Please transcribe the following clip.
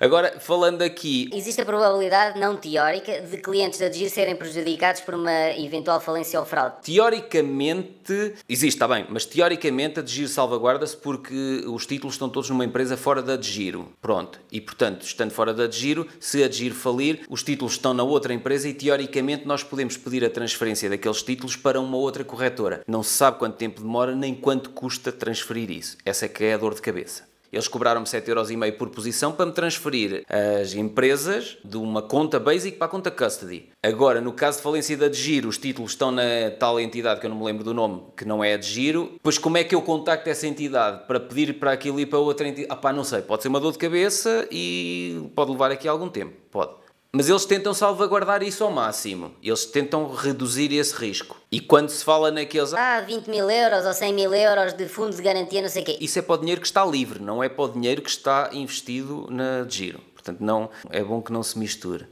Agora, falando aqui. Existe a probabilidade não teórica de clientes da DGIR serem prejudicados por uma eventual falência ou fraude? Teoricamente, existe, está bem, mas teoricamente a DGIR salvaguarda-se porque os títulos estão todos numa empresa fora da DGIRO. Pronto. E, portanto, estando fora da DGIRO, se a DGIR falir, os títulos estão na outra empresa e, teoricamente, nós podemos pedir a transferência daqueles títulos para uma outra corretora. Não se sabe quanto tempo demora nem quanto custa transferir isso. Essa é que é a dor de cabeça. Eles cobraram-me 7,5€ por posição para me transferir as empresas de uma conta basic para a conta custody. Agora, no caso de falência da de giro, os títulos estão na tal entidade que eu não me lembro do nome, que não é a de giro. Pois como é que eu contacto essa entidade para pedir para aquilo e para outra entidade? Ah pá, não sei, pode ser uma dor de cabeça e pode levar aqui algum tempo, pode. Mas eles tentam salvaguardar isso ao máximo. Eles tentam reduzir esse risco. E quando se fala naqueles. Ah, 20 ah, mil euros ou 100 mil euros de fundo de garantia, não sei o quê. Isso é para o dinheiro que está livre, não é para o dinheiro que está investido na de giro. Portanto, não, é bom que não se misture.